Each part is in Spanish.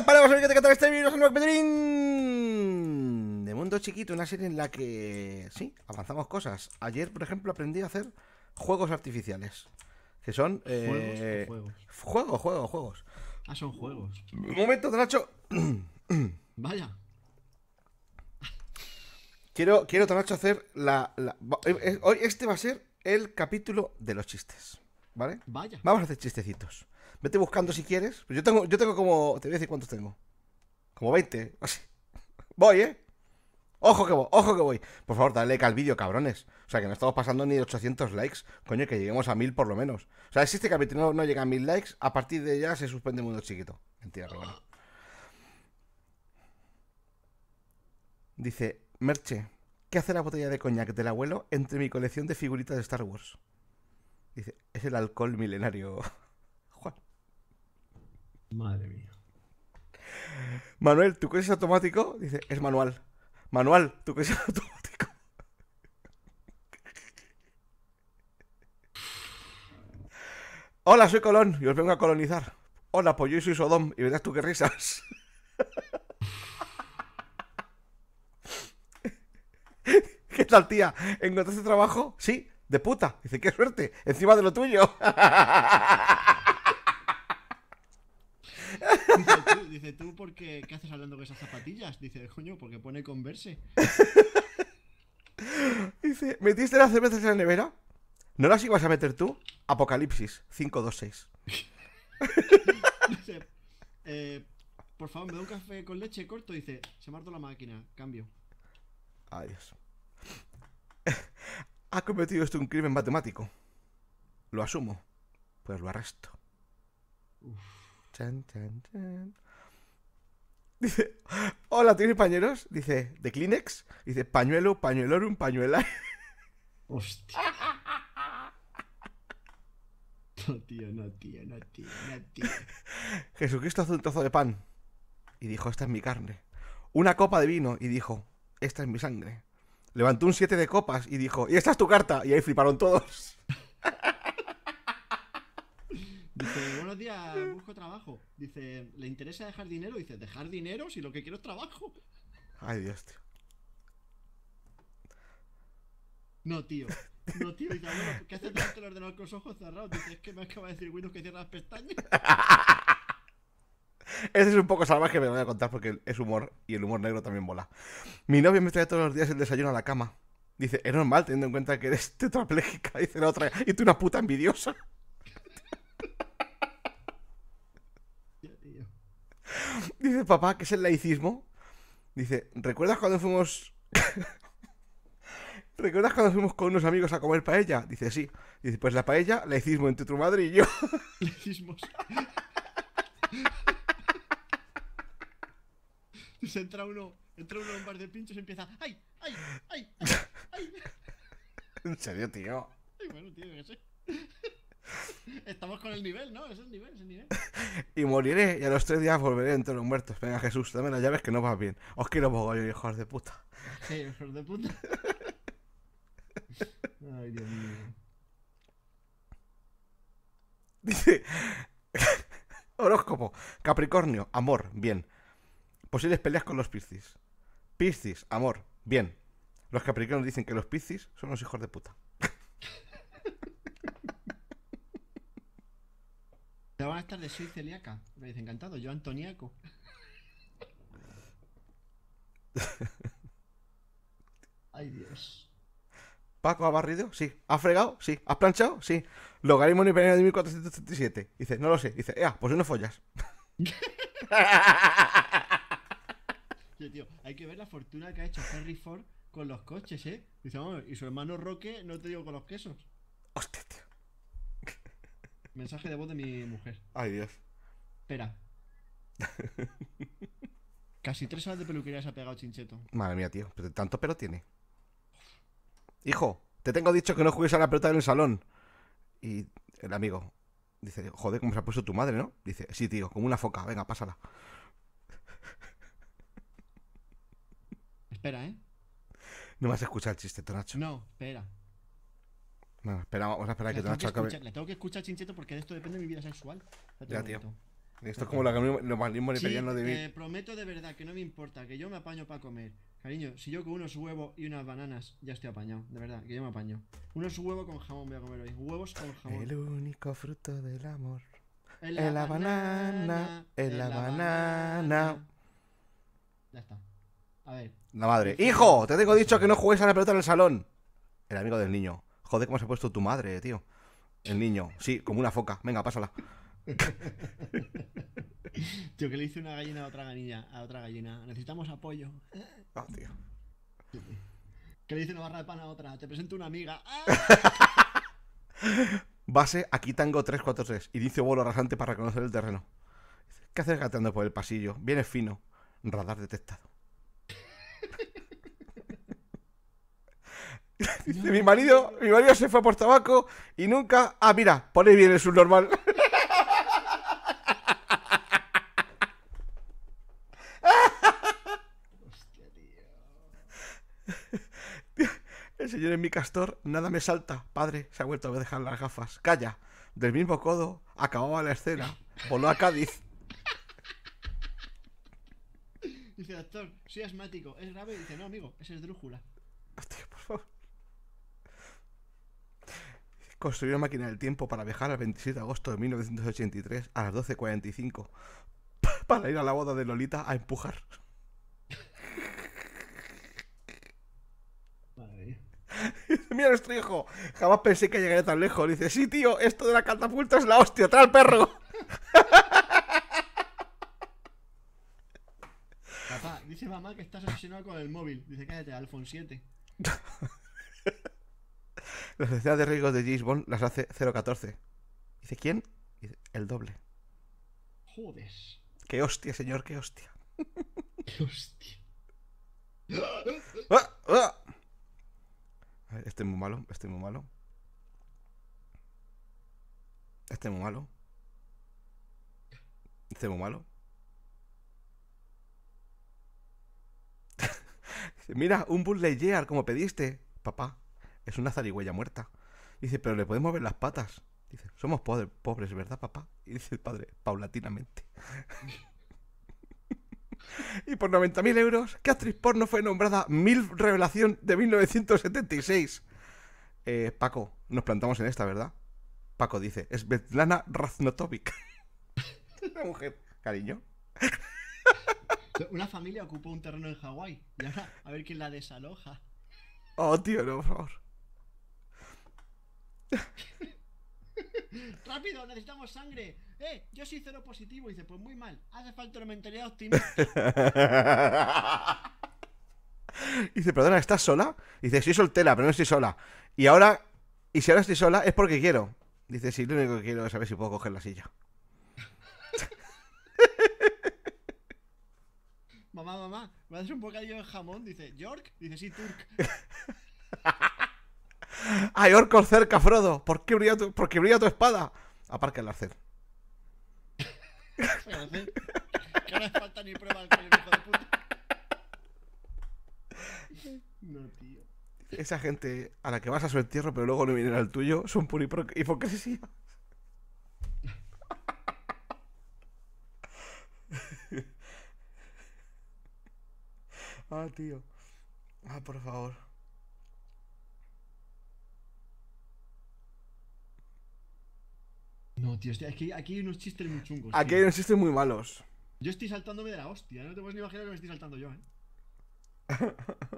vamos para vosotros que te este video nuevo Pedrin De mundo chiquito, una serie en la que sí, avanzamos cosas. Ayer, por ejemplo, aprendí a hacer juegos artificiales. Que son juegos, eh, juegos. Juegos, juegos, Ah, son juegos. Un momento, Nacho. Vaya. Quiero, quiero Tonacho, hacer la, eh, eh, Hoy Este va a ser el capítulo de los chistes. ¿Vale? Vaya. Vamos a hacer chistecitos. Vete buscando si quieres. Pues yo tengo, yo tengo como. Te voy a decir cuántos tengo. Como 20. Voy, ¿eh? Ojo que voy, ojo que voy. Por favor, dale like al vídeo, cabrones. O sea, que no estamos pasando ni 800 likes. Coño, que lleguemos a 1000 por lo menos. O sea, que este capítulo no, llega a 1000 likes, a partir de ya se suspende el mundo chiquito. Mentira, pero Dice, Merche, ¿qué hace la botella de coñac del abuelo entre mi colección de figuritas de Star Wars? Dice, es el alcohol milenario. Madre mía. Manuel, ¿tu coche es automático? Dice, es manual. Manual, ¿tu coche es automático? Hola, soy Colón y os vengo a colonizar. Hola, pues yo soy Sodom y verás tú qué risas. ¿Qué tal, tía? ¿Encontraste trabajo? Sí, de puta. Dice, qué suerte, encima de lo tuyo. dice, ¿tú por qué, haces hablando con esas zapatillas? Dice, coño, porque pone converse. dice, ¿metiste las cervezas en la nevera? ¿No las ibas a meter tú? Apocalipsis 526. dice, eh, por favor, me da un café con leche corto. Dice, se martó la máquina, cambio. Adiós. ¿Ha cometido esto un crimen matemático? Lo asumo. Pues lo arresto. Dice, hola, ¿tienes pañuelos? Dice, ¿de Kleenex? Dice, pañuelo, pañuelorum, pañuela. Hostia. No, tío, no, tío, no, tío, no, tío. Jesucristo hace un trozo de pan y dijo, esta es mi carne. Una copa de vino y dijo, esta es mi sangre. Levantó un siete de copas y dijo, y esta es tu carta. Y ahí fliparon todos. día días busco trabajo. Dice, ¿le interesa dejar dinero? Dice, ¿dejar dinero si lo que quiero es trabajo? Ay, Dios, tío. No, tío. No, tío. Dice, bueno, ¿qué haces del ordenador con los ojos cerrados? Dice, es que me acaba de decir Windows que cierra las pestañas. Ese es un poco salvaje, me lo voy a contar porque es humor y el humor negro también mola. Mi novia me trae todos los días el desayuno a la cama. Dice, es normal teniendo en cuenta que eres tetrapléjica. Dice la otra, y tú una puta envidiosa. Dice, papá, que es el laicismo? Dice, ¿recuerdas cuando fuimos... ¿Recuerdas cuando fuimos con unos amigos a comer paella? Dice, sí. Dice, pues la paella, laicismo entre tu madre y yo. Laicismos. entra uno, entra uno en un par de pinchos y empieza, ¡ay, ay, ay, ay! en serio, tío. Ay, bueno, tío, que sé. Estamos con el nivel, ¿no? Es el nivel, es el nivel. y moriré, y a los tres días volveré entre los muertos. Venga, Jesús, dame las llaves que no vas bien. Os quiero mogollón, hijos de puta. Sí, hijos de puta. Ay, Dios mío. Dice. Horóscopo. Capricornio, amor, bien. Posibles peleas con los Piscis. Piscis, amor, bien. Los Capricornios dicen que los Piscis son los hijos de puta. van a estar de soy celíaca. Me dice encantado, yo Antoniaco. Ay, Dios. ¿Paco ha barrido? Sí. ¿Ha fregado? Sí. ¿Has planchado? Sí. Logaritmo niperiano de 1477. Dice, no lo sé. Dice, ea, pues no follas. tío, hay que ver la fortuna que ha hecho Henry Ford con los coches, ¿eh? Dice, vamos, y su hermano Roque no te digo con los quesos. Hostia. Mensaje de voz de mi mujer. Ay, Dios. Espera. Casi tres horas de peluquería se ha pegado Chincheto. Madre mía, tío. tanto pelo tiene. Hijo, te tengo dicho que no juegues a la pelota en el salón. Y el amigo dice, joder, cómo se ha puesto tu madre, ¿no? Dice, sí, tío, como una foca. Venga, pásala. Espera, ¿eh? No me has escuchado el chiste, Tonacho. No, espera. No, espera, vamos que te La tengo que escuchar, Chincheto, porque de esto depende mi vida sexual. Ya, tío. Esto es como lo, lo me le lo de mí. Eh, prometo de verdad que no me importa, que yo me apaño para comer. Cariño, si yo con unos huevos y unas bananas ya estoy apañado, de verdad, que yo me apaño. Unos huevos con jamón voy a comer hoy. Huevos con jamón. El único fruto del amor. En la, banana. En la, banana. banana. Ya está. A ver. La madre. ¡Hijo! Te tengo dicho que no juegues a la pelota en el salón. El amigo del niño. Joder, ¿cómo se ha puesto tu madre, tío? El niño. Sí, como una foca. Venga, pásala. Tío, que le hice una gallina a otra gallina, a otra gallina. Necesitamos apoyo. Ah, tío. ¿Qué le dice una barra de pan a otra. Te presento una amiga. ¡Ah! Base, aquí tango 343. dice vuelo rasante para reconocer el terreno. ¿Qué haces gateando por el pasillo? Viene fino. Radar detectado. Dice, mi marido, mi marido se fue por tabaco y nunca. Ah, mira, pone bien el subnormal. Hostia, tío. El señor es mi castor, nada me salta. Padre, se ha vuelto a dejar las gafas. Calla. Del mismo codo, acababa la escena. Voló a Cádiz. Dice, doctor, soy asmático. ¿Es grave? Dice, no, amigo, es drújula. Hostia, por favor construyó una máquina del tiempo para viajar al 27 de agosto de 1983 a las 12.45 para ir a la boda de Lolita a empujar. Mira nuestro hijo, jamás pensé que llegaría tan lejos. dice, sí, tío, esto de la catapulta es la hostia, trae al perro. Papá, dice mamá que estás obsesionado con el móvil. Dice, cállate, Alfon 7. La sociedad de riesgo de James Bond las hace 014. Dice, ¿quién? el doble. Joder. Qué hostia, señor, qué hostia. Qué hostia. Ah, ah. este es muy malo, este muy malo. Este es muy malo. Este es muy malo. Este mira, un de year, como pediste, papá es una zarigüeya muerta. Dice, pero le podemos ver las patas. Dice, somos pobres, pobres ¿verdad, papá? Y dice el padre, paulatinamente. y por 90.000 euros, ¿qué actriz porno fue nombrada Mil Revelación de 1976? Eh, Paco, nos plantamos en esta, ¿verdad? Paco dice, es Betlana Raznotovic. Una mujer, cariño. Una familia ocupó un terreno en Hawái. a ver quién la desaloja. Oh, tío, no, por favor. rápido, necesitamos sangre. Eh, yo soy cero positivo. dice, pues muy mal, hace falta una mentalidad optimista. dice, perdona, ¿estás sola? dice, soy soltera, pero no estoy sola. Y ahora, y si ahora estoy sola, es porque quiero. Dice, sí, lo único que quiero es saber si puedo coger la silla. mamá, mamá, ¿me das un bocadillo de jamón? Dice, ¿York? Dice, sí, Turk. ¡Hay orcos cerca, Frodo! ¿Por qué brilla tu, qué brilla tu espada? aparca el arcel. que no falta ni prueba al colegio, de puta. No, tío. Esa gente a la que vas a su entierro pero luego no vienen al tuyo son pura hipocresía. ah, tío. Ah, por favor. tío. aquí hay unos chistes muy chungos. Aquí hay unos chistes muy malos. Yo estoy saltándome de la hostia. No te puedes ni imaginar que me estoy saltando yo, ¿eh?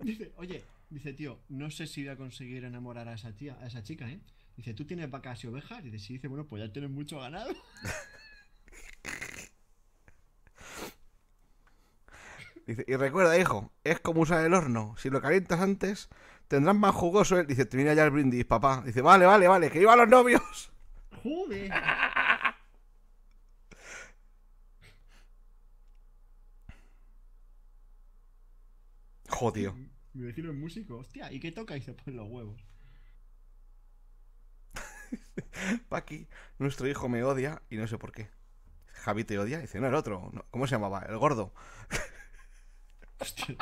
Dice, oye, dice, tío, no sé si voy a conseguir enamorar a esa tía, a esa chica, ¿eh? Dice, ¿tú tienes vacas y ovejas? Y dice, dice, bueno, pues ya tienes mucho ganado. Dice, y recuerda, hijo, es como usar el horno. Si lo calientas antes, tendrás más jugoso. ¿eh?". Dice, te termina ya el brindis, papá. Dice, vale, vale, vale, que iban los novios jode. Jodido. Mi vecino es músico, hostia, ¿y qué toca? Y se ponen los huevos. Paqui, nuestro hijo me odia y no sé por qué. Javi te odia, y dice, no, el otro. ¿Cómo se llamaba? El gordo. Hostia.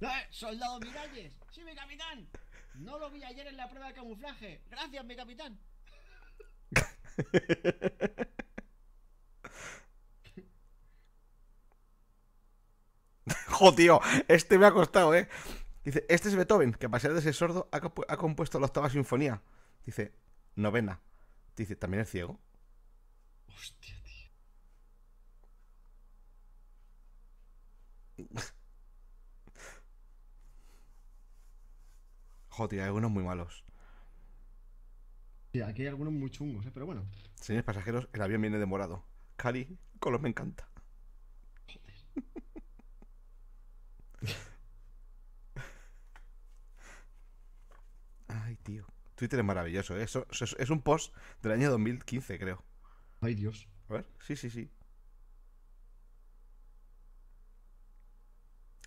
¡Eh, soldado Miralles! ¡Sí, mi capitán! No lo vi ayer en la prueba de camuflaje. Gracias, mi capitán. jo, este me ha costado, ¿eh? Dice, este es Beethoven, que a pesar de ser sordo ha, compuesto la octava sinfonía. Dice, novena. Dice, ¿también es ciego? Hostia, tío. Joder, hay unos muy malos. Sí, aquí hay algunos muy chungos, ¿eh? pero bueno. Señores pasajeros, el avión viene demorado Cali, color me encanta. Ay, tío. Twitter es maravilloso, ¿eh? es un post del año 2015, creo. Ay, Dios. A ver, sí, sí, sí.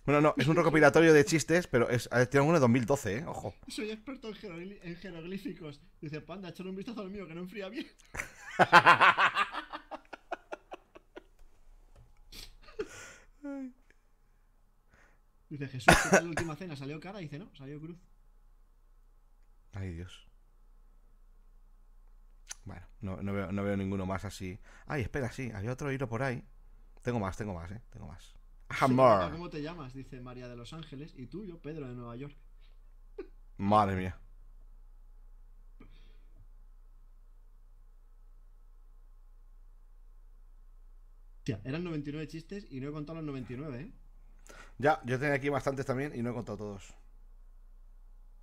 Bueno, no, es un recopilatorio de chistes, pero es, tiene uno de 2012, ¿eh? Ojo. Soy experto en, jeroglíficos. Dice, panda, echar un vistazo al mío que no enfría bien. dice Jesús, ¿qué la última cena? ¿Salió cara? Dice, no, salió cruz. Ay, Dios. Bueno, no, no, veo, no veo ninguno más así. Ay, espera, sí, había otro hilo por ahí. Tengo más, tengo más, ¿eh? Tengo más. ¿Cómo te llamas? Dice María de Los Ángeles. Y tú, yo, Pedro de Nueva York. Madre mía. Tía, eran 99 chistes y no he contado los 99, ¿eh? Ya, yo tenía aquí bastantes también y no he contado todos.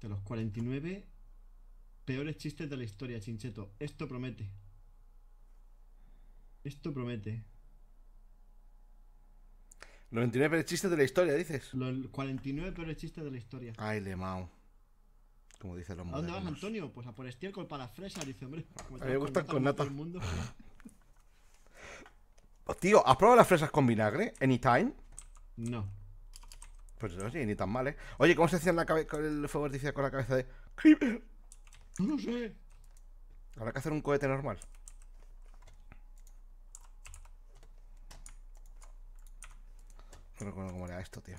De los 49 peores chistes de la historia, Chincheto. Esto promete. Esto promete. Los 29 peores chistes de la historia, dices. Los 49 peores chistes de la historia. Ay, le mao. Como dicen los ¿A dónde vas, Antonio? Pues a por estiércol para las fresas, dice, hombre. A mí me gustan con nata. Pues, tío, ¿has probado las fresas con vinagre? ¿Anytime? No. Pues no, sí, ni tan mal, ¿eh? Oye, ¿cómo se hacía la cabeza el fuego artificial con la cabeza de... No sé. Habrá que hacer un cohete normal. No recuerdo cómo era esto, tío.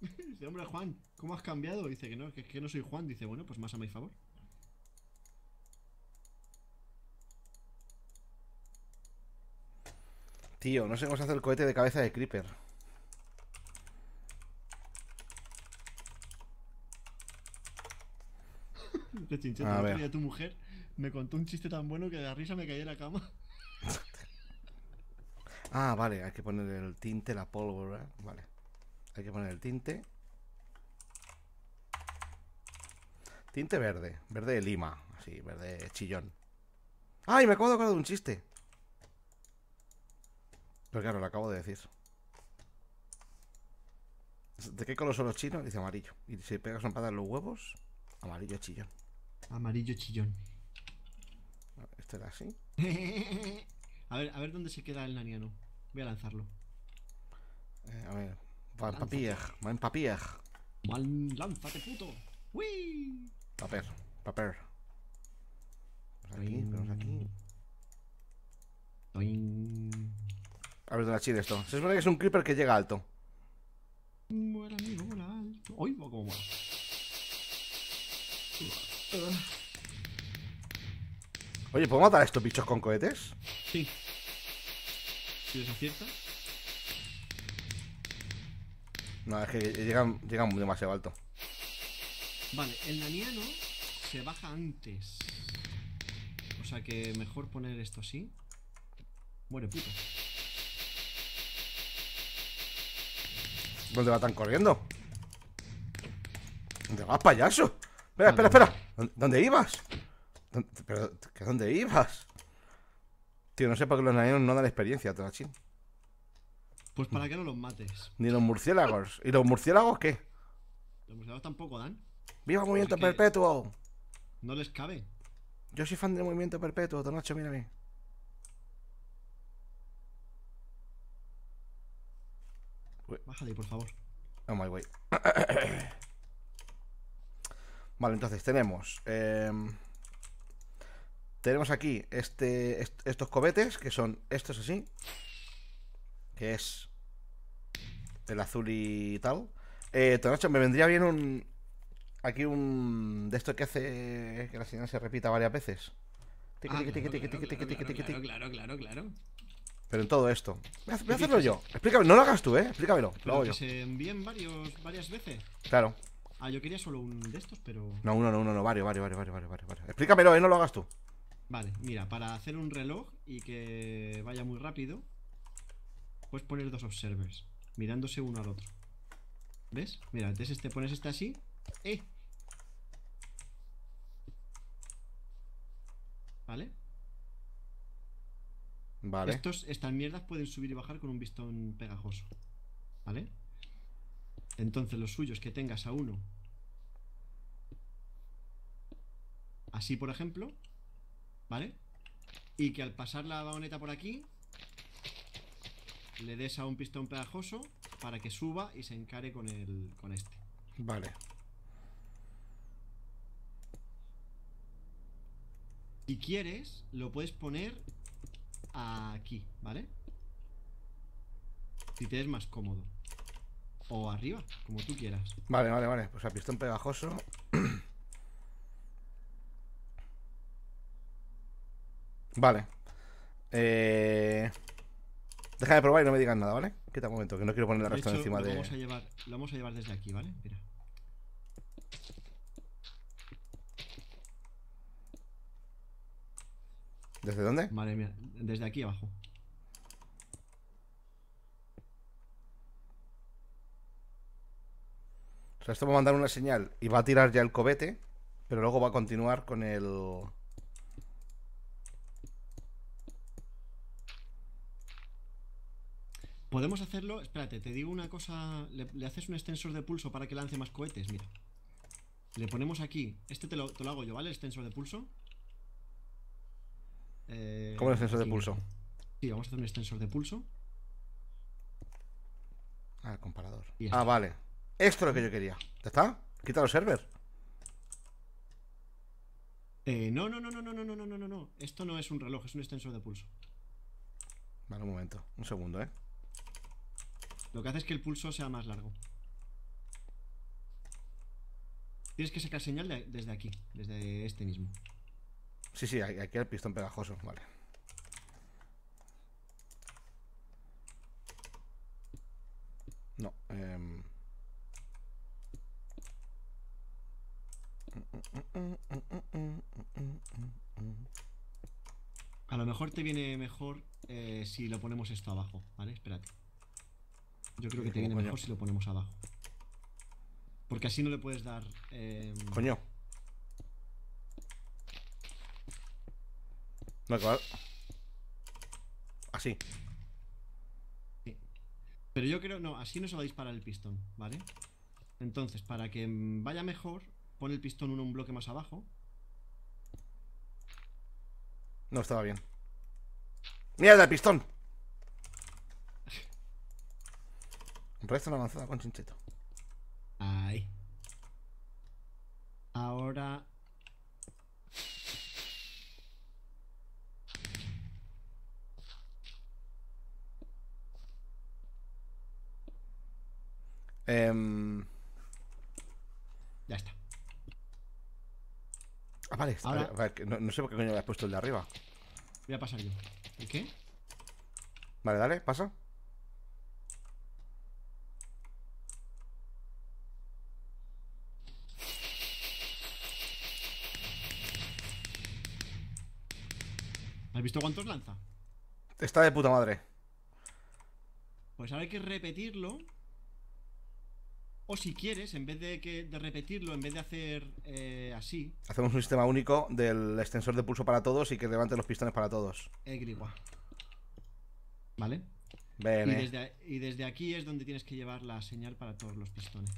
Dice, hombre, Juan, ¿cómo has cambiado? Dice que no, que, que no soy Juan. Dice, bueno, pues más a mi favor. Tío, no sé cómo se hace el cohete de cabeza de Creeper. A tu mujer me contó un chiste tan bueno que de risa me caí en la cama. Ah, vale, hay que poner el tinte, la pólvora. Vale. Hay que poner el tinte. Tinte verde. Verde lima. Así, verde chillón. ¡Ay! Me acabo de acordar de un chiste. Pero claro, lo acabo de decir. ¿De qué color son los chinos? Dice amarillo. Y si pegas un patada en los huevos, amarillo chillón. Amarillo chillón. Este era así. a ver, a ver dónde se queda el naniano. Voy a lanzarlo. Eh, a ver. Van papier, van papier. Van, lánzate, puto. ¡Uy! Paper, paper. Vamos aquí, vamos aquí. A ver, dónde la chida esto. Se supone que es un creeper que llega alto. Muera, amigo, muera alto. ¡Uy, Oye, ¿puedo matar a estos bichos con cohetes? Sí. Si desacierta. No, es que llegan, llegan demasiado alto. Vale, el naniano se baja antes. O sea que mejor poner esto así. Muere puto. ¿Dónde va tan corriendo? ¿Dónde vas, payaso? Espera, espera, espera. ¿Dónde ibas? ¿Dónde, ¿Dónde ibas? Tío, no sé por qué los naneros no dan experiencia, Tonachín. Pues para que no los mates. Ni los murciélagos. ¿Y los murciélagos qué? Los murciélagos tampoco dan. ¡Viva el pues movimiento perpetuo! No les cabe. Yo soy fan del movimiento perpetuo, Tonacho, mírame. Bájale, por favor. Oh my way. vale, entonces tenemos. Eh, tenemos aquí este, estos cohetes, que son estos así, que es el azul y tal. Eh, Tonacho, me vendría bien un... Aquí un... De esto que hace que la señal se repita varias veces. Claro, claro, claro, claro. Pero en todo esto. Voy a, hacerlo yo. Explícame, no lo hagas tú, ¿eh? Explícamelo. lo hago que yo. se envíen varios, varias veces. Claro. Ah, yo quería solo un de estos, pero... No, uno, no, uno, no. Varios, varios, varios, varios, varios. Explícamelo, ¿eh? No lo hagas tú. Vale, mira, para hacer un reloj y que vaya muy rápido, puedes poner dos observers, mirándose uno al otro. ¿Ves? Mira, entonces este, pones este así. ¡Eh! ¿Vale? Vale. Estos, estas mierdas pueden subir y bajar con un bistón pegajoso. ¿Vale? Entonces los suyos que tengas a uno. Así, por ejemplo, ¿Vale? Y que al pasar la vagoneta por aquí Le des a un pistón pegajoso Para que suba y se encare con el con este Vale Si quieres, lo puedes poner aquí, ¿vale? Si te es más cómodo O arriba, como tú quieras Vale, vale, vale Pues a pistón pegajoso Vale. Eh, deja de probar y no me digas nada, ¿vale? Quita un momento, que no quiero poner la resta encima de. Vamos lo vamos a llevar desde aquí, ¿vale? Mira. ¿Desde dónde? Madre mía, desde aquí abajo. O sea, esto va a mandar una señal y va a tirar ya el cobete, pero luego va a continuar con el. Podemos hacerlo. Espérate, te digo una cosa. Le, haces un extensor de pulso para que lance más cohetes, mira. Le ponemos aquí. Este te lo, lo hago yo, ¿vale? El extensor de pulso. Eh, ¿Cómo el extensor de pulso? Sí, vamos a hacer un extensor de pulso. Ah, el comparador. Ah, vale. Esto es lo que yo quería. ¿Ya está? Quita los servers. Eh, no, no, no, no, no, no, no, no, no, no. Esto no es un reloj, es un extensor de pulso. Vale, un momento. Un segundo, ¿eh? Lo que hace es que el pulso sea más largo. Tienes que sacar señal desde aquí, desde este mismo. Sí, sí, aquí el pistón pegajoso, vale. No. Eh... A lo mejor te viene mejor eh, si lo ponemos esto abajo, ¿vale? Espérate. Yo creo que te viene mejor si lo ponemos abajo. Porque así no le puedes dar. Eh, coño. No, Así. Sí. Pero yo creo, no, así no se va a disparar el pistón, ¿vale? Entonces, para que vaya mejor, pon el pistón uno un bloque más abajo. No, estaba bien. ¡Mierda, el pistón! Resta una manzana con chinchito. Ahí. Ahora. Em. Ya está. Ah, vale. A ver, no, sé por qué coño le has puesto el de arriba. Voy a pasar yo. ¿El qué? Vale, dale, pasa. visto cuántos lanza? Está de puta madre. Pues ahora hay que repetirlo. O si quieres, en vez de, que, repetirlo, en vez de hacer eh, así. Hacemos un sistema único del extensor de pulso para todos y que levante los pistones para todos. Egrigua. ¿Vale? y, desde, aquí es donde tienes que llevar la señal para todos los pistones.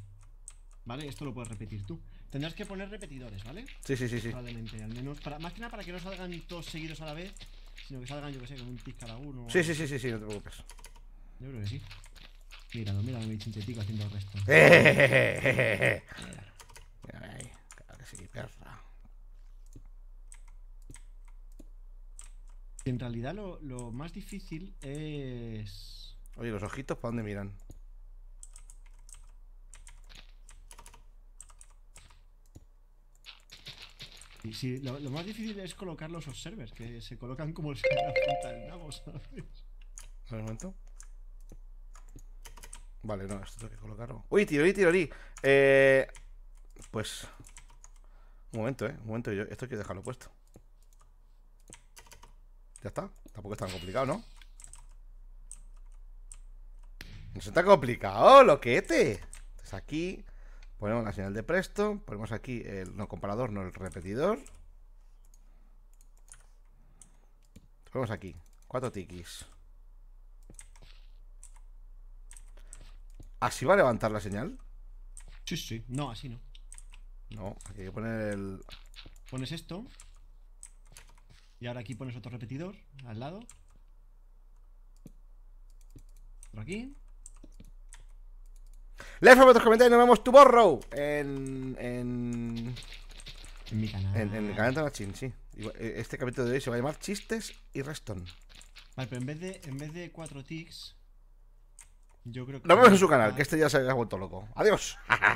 ¿Vale? Esto lo puedes repetir tú. Tendrás que poner repetidores, ¿vale? Sí, sí, sí, sí. Probablemente, al menos. Para, más que nada para que no salgan todos seguidos a la vez sino que salgan, yo que sé, como un tic cada uno. Sí, sí, sí, sí, sí, no te preocupes. Yo creo que sí. Míralo, míralo, mi chintetico haciendo el resto. ahí, claro que sí, perra. En realidad lo, lo más difícil es... Oye, los ojitos, ¿para dónde miran? Y sí, lo, más difícil es colocar los observers, que se colocan como si fuera punta del nabo, ¿sabes? A ver, un momento. Vale, no, esto tengo que colocarlo. ¡Uy, tirorí, tirorí! Eh, pues. Un momento, eh. Un momento, yo esto quiero dejarlo puesto. Ya está. Tampoco es tan complicado, ¿no? No se tan complicado, loquete. Este. Entonces aquí. Ponemos la señal de presto, ponemos aquí el no comparador, no el repetidor. Ponemos aquí, cuatro tiquis ¿Así va a levantar la señal? Sí, sí, no, así no. No, aquí hay que poner el... Pones esto. Y ahora aquí pones otro repetidor al lado. Por aquí. Like, a otros comentarios. Nos vemos tomorrow en. En, en mi canal. En, mi el canal de chin, sí. Eh, este capítulo de hoy se va a llamar Chistes y Reston. Vale, pero en vez de, en vez de cuatro tics. Yo creo que. Nos vemos en su canal, que este ya se ha vuelto loco. Adiós.